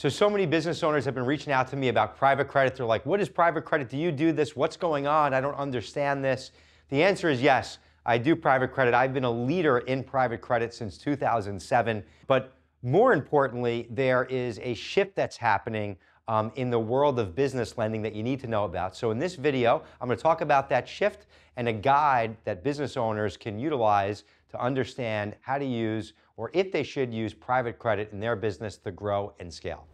So, so many business owners have been reaching out to me about private credit. They're like, what is private credit? Do you do this? What's going on? I don't understand this. The answer is yes, I do private credit. I've been a leader in private credit since 2007. But more importantly, there is a shift that's happening um, in the world of business lending that you need to know about. So in this video, I'm gonna talk about that shift and a guide that business owners can utilize to understand how to use or if they should use private credit in their business to grow and scale.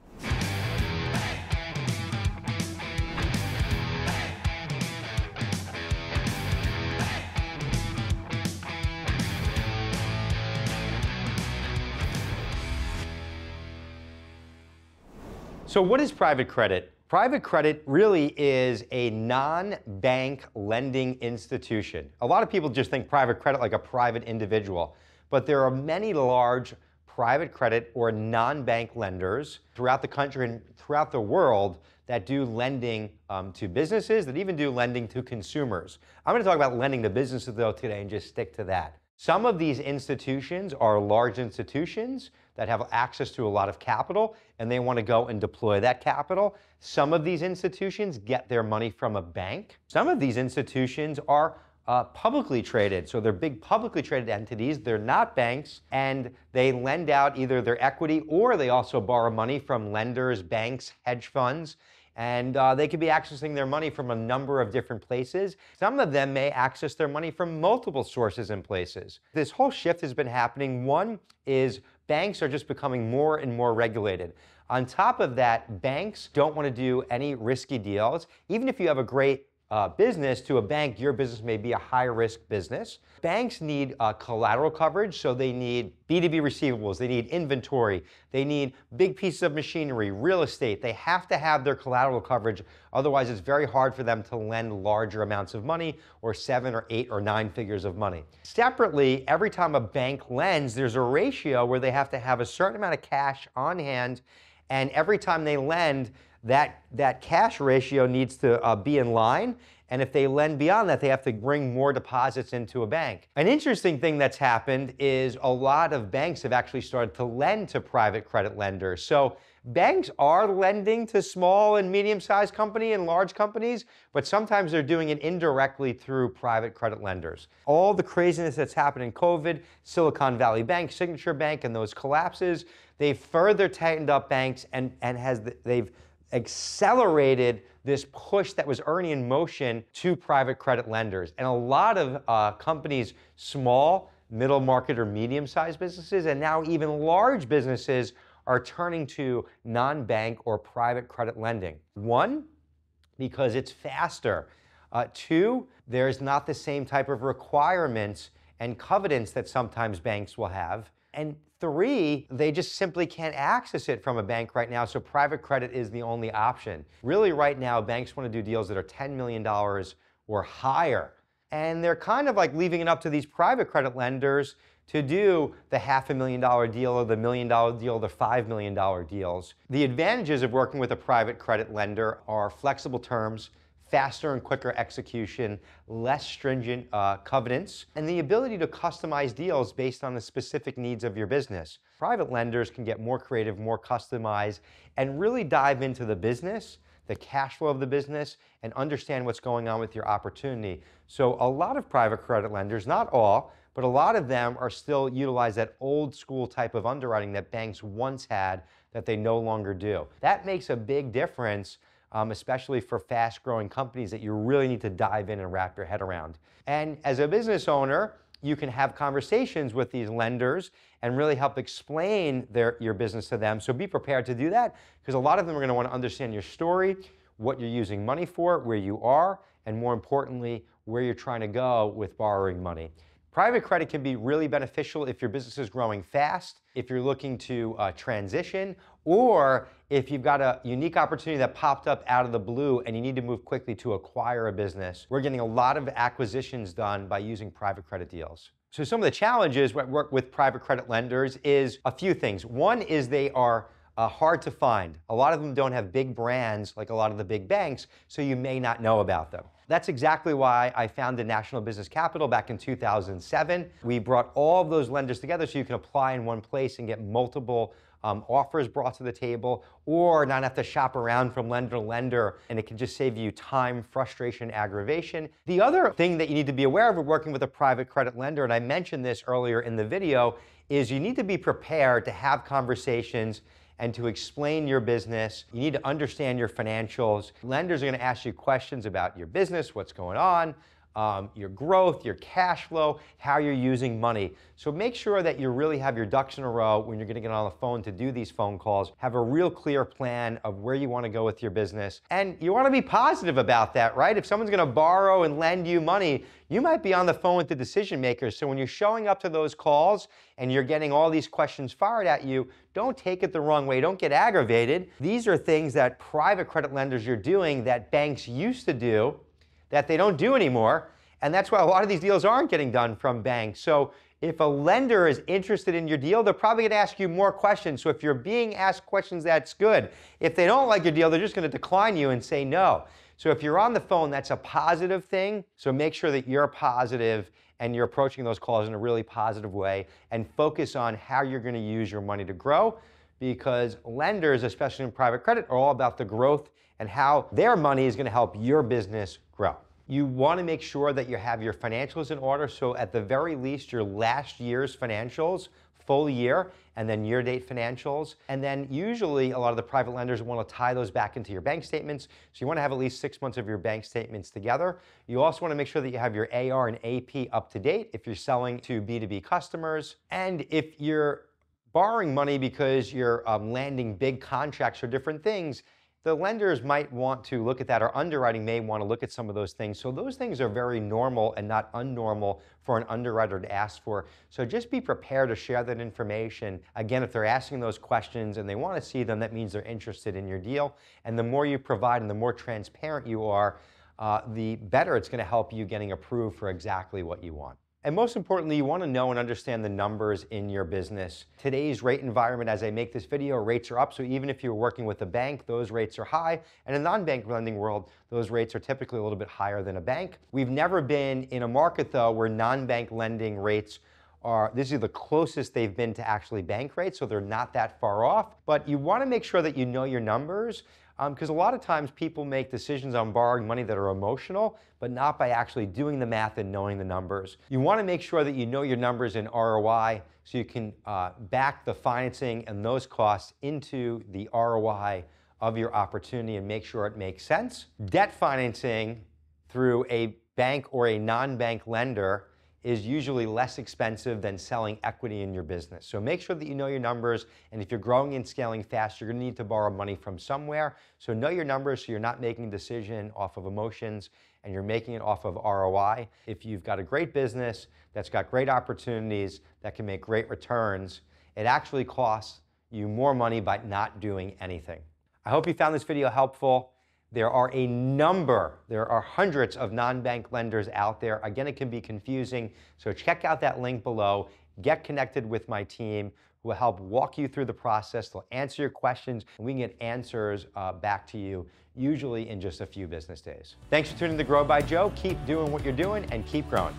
So what is private credit? Private credit really is a non-bank lending institution. A lot of people just think private credit like a private individual, but there are many large private credit or non-bank lenders throughout the country and throughout the world that do lending um, to businesses, that even do lending to consumers. I'm going to talk about lending to businesses though today and just stick to that. Some of these institutions are large institutions that have access to a lot of capital and they want to go and deploy that capital. Some of these institutions get their money from a bank. Some of these institutions are uh, publicly traded. So they're big publicly traded entities. They're not banks, and they lend out either their equity or they also borrow money from lenders, banks, hedge funds and uh, they could be accessing their money from a number of different places. Some of them may access their money from multiple sources and places. This whole shift has been happening. One is banks are just becoming more and more regulated. On top of that, banks don't want to do any risky deals. Even if you have a great uh, business to a bank, your business may be a high risk business. Banks need uh, collateral coverage, so they need B2B receivables, they need inventory, they need big pieces of machinery, real estate. They have to have their collateral coverage, otherwise, it's very hard for them to lend larger amounts of money or seven or eight or nine figures of money. Separately, every time a bank lends, there's a ratio where they have to have a certain amount of cash on hand and every time they lend, that, that cash ratio needs to uh, be in line. And if they lend beyond that, they have to bring more deposits into a bank. An interesting thing that's happened is a lot of banks have actually started to lend to private credit lenders. So banks are lending to small and medium-sized company and large companies, but sometimes they're doing it indirectly through private credit lenders. All the craziness that's happened in COVID, Silicon Valley Bank, Signature Bank, and those collapses, they've further tightened up banks and, and has they've accelerated this push that was already in motion to private credit lenders. And a lot of uh, companies, small, middle market, or medium sized businesses, and now even large businesses are turning to non bank or private credit lending. One, because it's faster. Uh, two, there's not the same type of requirements and covenants that sometimes banks will have. And three, they just simply can't access it from a bank right now, so private credit is the only option. Really, right now, banks want to do deals that are $10 million or higher. And they're kind of like leaving it up to these private credit lenders to do the half a million dollar deal or the million dollar deal, the five million dollar deals. The advantages of working with a private credit lender are flexible terms, faster and quicker execution, less stringent uh, covenants, and the ability to customize deals based on the specific needs of your business. Private lenders can get more creative, more customized, and really dive into the business, the cash flow of the business, and understand what's going on with your opportunity. So a lot of private credit lenders, not all, but a lot of them are still utilize that old school type of underwriting that banks once had that they no longer do. That makes a big difference um, especially for fast growing companies that you really need to dive in and wrap your head around. And as a business owner, you can have conversations with these lenders and really help explain their, your business to them. So be prepared to do that because a lot of them are going to want to understand your story, what you're using money for, where you are, and more importantly, where you're trying to go with borrowing money. Private credit can be really beneficial if your business is growing fast, if you're looking to uh, transition, or if you've got a unique opportunity that popped up out of the blue and you need to move quickly to acquire a business. We're getting a lot of acquisitions done by using private credit deals. So some of the challenges with private credit lenders is a few things. One is they are uh, hard to find. A lot of them don't have big brands like a lot of the big banks, so you may not know about them. That's exactly why I founded National Business Capital back in 2007. We brought all of those lenders together so you can apply in one place and get multiple um, offers brought to the table or not have to shop around from lender to lender and it can just save you time, frustration, aggravation. The other thing that you need to be aware of working with a private credit lender, and I mentioned this earlier in the video, is you need to be prepared to have conversations and to explain your business. You need to understand your financials. Lenders are going to ask you questions about your business, what's going on, um, your growth, your cash flow, how you're using money. So make sure that you really have your ducks in a row when you're gonna get on the phone to do these phone calls. Have a real clear plan of where you wanna go with your business. And you wanna be positive about that, right? If someone's gonna borrow and lend you money, you might be on the phone with the decision makers. So when you're showing up to those calls and you're getting all these questions fired at you, don't take it the wrong way. Don't get aggravated. These are things that private credit lenders are doing that banks used to do that they don't do anymore. And that's why a lot of these deals aren't getting done from banks. So if a lender is interested in your deal, they're probably going to ask you more questions. So if you're being asked questions, that's good. If they don't like your deal, they're just going to decline you and say no. So if you're on the phone, that's a positive thing. So make sure that you're positive and you're approaching those calls in a really positive way and focus on how you're going to use your money to grow because lenders, especially in private credit, are all about the growth and how their money is going to help your business grow. You want to make sure that you have your financials in order. So, at the very least, your last year's financials, full year, and then year date financials. And then, usually, a lot of the private lenders want to tie those back into your bank statements. So, you want to have at least six months of your bank statements together. You also want to make sure that you have your AR and AP up to date if you're selling to B2B customers. And if you're borrowing money because you're um, landing big contracts or different things, the lenders might want to look at that, or underwriting may want to look at some of those things. So those things are very normal and not unnormal for an underwriter to ask for. So just be prepared to share that information. Again, if they're asking those questions and they want to see them, that means they're interested in your deal. And the more you provide and the more transparent you are, uh, the better it's going to help you getting approved for exactly what you want. And most importantly, you wanna know and understand the numbers in your business. Today's rate environment, as I make this video, rates are up. So even if you're working with a bank, those rates are high. And in the non-bank lending world, those rates are typically a little bit higher than a bank. We've never been in a market though where non-bank lending rates are, This is the closest they've been to actually bank rates, so they're not that far off. But you wanna make sure that you know your numbers because um, a lot of times people make decisions on borrowing money that are emotional, but not by actually doing the math and knowing the numbers. You want to make sure that you know your numbers in ROI so you can uh, back the financing and those costs into the ROI of your opportunity and make sure it makes sense. Debt financing through a bank or a non-bank lender is usually less expensive than selling equity in your business. So make sure that you know your numbers. And if you're growing and scaling fast, you're going to need to borrow money from somewhere. So know your numbers so you're not making a decision off of emotions and you're making it off of ROI. If you've got a great business that's got great opportunities that can make great returns, it actually costs you more money by not doing anything. I hope you found this video helpful. There are a number, there are hundreds of non-bank lenders out there. Again, it can be confusing, so check out that link below. Get connected with my team who will help walk you through the process. They'll answer your questions, and we can get answers uh, back to you, usually in just a few business days. Thanks for tuning to Grow by Joe. Keep doing what you're doing and keep growing.